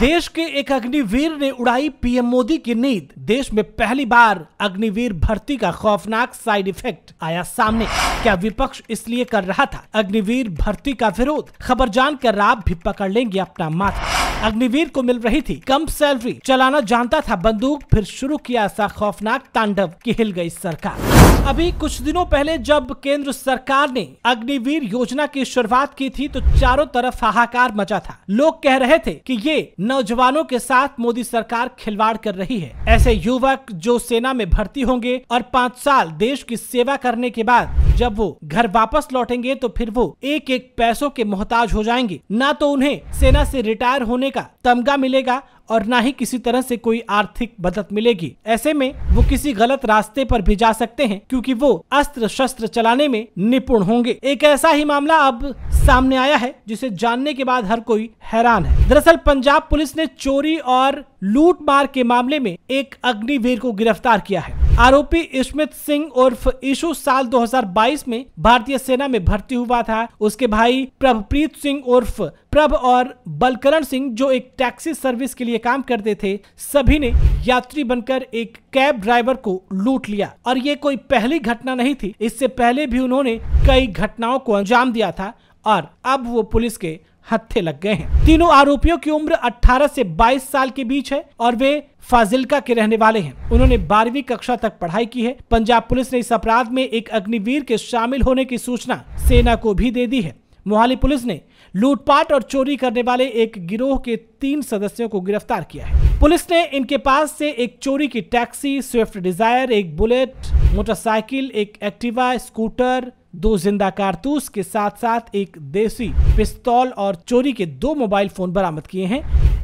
देश के एक अग्निवीर ने उड़ाई पीएम मोदी की नींद देश में पहली बार अग्निवीर भर्ती का खौफनाक साइड इफेक्ट आया सामने क्या विपक्ष इसलिए कर रहा था अग्निवीर भर्ती का विरोध खबर जानकर आप भी पकड़ लेंगे अपना माथा अग्निवीर को मिल रही थी कम सैलरी चलाना जानता था बंदूक फिर शुरू किया ऐसा खौफनाक तांडव की हिल गई सरकार अभी कुछ दिनों पहले जब केंद्र सरकार ने अग्निवीर योजना की शुरुआत की थी तो चारों तरफ हाहाकार मचा था लोग कह रहे थे कि ये नौजवानों के साथ मोदी सरकार खिलवाड़ कर रही है ऐसे युवक जो सेना में भर्ती होंगे और पाँच साल देश की सेवा करने के बाद जब वो घर वापस लौटेंगे तो फिर वो एक एक पैसों के मोहताज हो जाएंगे ना तो उन्हें सेना से रिटायर होने मिलेगा तमगा मिलेगा और ना ही किसी तरह से कोई आर्थिक मदद मिलेगी ऐसे में वो किसी गलत रास्ते पर भी जा सकते हैं क्योंकि वो अस्त्र शस्त्र चलाने में निपुण होंगे एक ऐसा ही मामला अब सामने आया है जिसे जानने के बाद हर कोई हैरान है दरअसल पंजाब पुलिस ने चोरी और लूट मार के मामले में एक अग्निवीर को गिरफ्तार किया है आरोपी स्मित सिंह उर्फ ईशु साल 2022 में भारतीय सेना में भर्ती हुआ था उसके भाई प्रभप्रीत सिंह उर्फ प्रभ और बलकरण सिंह जो एक टैक्सी सर्विस के लिए काम करते थे सभी ने यात्री बनकर एक कैब ड्राइवर को लूट लिया और ये कोई पहली घटना नहीं थी इससे पहले भी उन्होंने कई घटनाओं को अंजाम दिया था और अब वो पुलिस के हत्थे लग गए हैं तीनों आरोपियों की उम्र 18 से 22 साल के बीच है और वे फाजिलका के रहने वाले हैं उन्होंने बारहवीं कक्षा तक पढ़ाई की है पंजाब पुलिस ने इस अपराध में एक अग्निवीर के शामिल होने की सूचना सेना को भी दे दी है मोहाली पुलिस ने लूटपाट और चोरी करने वाले एक गिरोह के तीन सदस्यों को गिरफ्तार किया है पुलिस ने इनके पास से एक चोरी की टैक्सी स्विफ्ट डिजायर एक बुलेट मोटरसाइकिल एक एक्टिवा स्कूटर दो जिंदा कारतूस के साथ साथ एक देसी पिस्तौल और चोरी के दो मोबाइल फोन बरामद किए हैं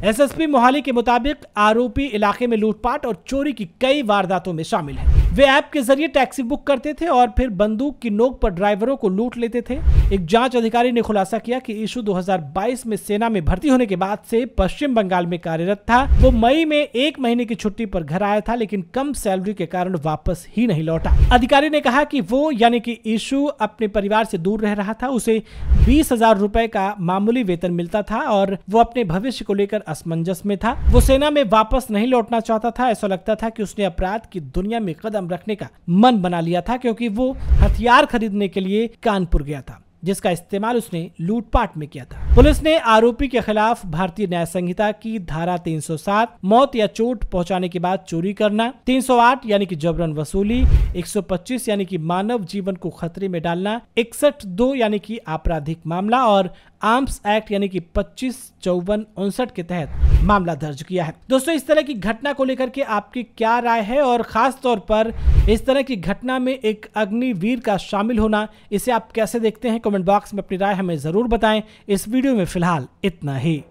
एसएसपी मोहाली के मुताबिक आरोपी इलाके में लूटपाट और चोरी की कई वारदातों में शामिल है वे ऐप के जरिए टैक्सी बुक करते थे और फिर बंदूक की नोक पर ड्राइवरों को लूट लेते थे एक जांच अधिकारी ने खुलासा किया कि ईशु 2022 में सेना में भर्ती होने के बाद से पश्चिम बंगाल में कार्यरत था वो मई में एक महीने की छुट्टी पर घर आया था लेकिन कम सैलरी के कारण वापस ही नहीं लौटा अधिकारी ने कहा कि वो यानी कि ईशु अपने परिवार से दूर रह रहा था उसे बीस हजार रूपए का मामूली वेतन मिलता था और वो अपने भविष्य को लेकर असमंजस में था वो सेना में वापस नहीं लौटना चाहता था ऐसा लगता था की उसने अपराध की दुनिया में कदम कदम रखने का मन बना लिया था क्योंकि वो हथियार खरीदने के लिए कानपुर गया था जिसका इस्तेमाल उसने लूटपाट में किया था पुलिस ने आरोपी के खिलाफ भारतीय न्याय संहिता की धारा 307 मौत या चोट पहुंचाने के बाद चोरी करना 308 यानी कि जबरन वसूली 125 यानी कि मानव जीवन को खतरे में डालना इकसठ दो यानी कि आपराधिक मामला और आर्म्स एक्ट यानी कि पच्चीस चौवन उनसठ के तहत मामला दर्ज किया है दोस्तों इस तरह की घटना को लेकर के आपकी क्या राय है और खास तौर पर इस तरह की घटना में एक अग्निवीर का शामिल होना इसे आप कैसे देखते हैं कमेंट बॉक्स में अपनी राय हमें जरूर बताएं इस वीडियो में फिलहाल इतना ही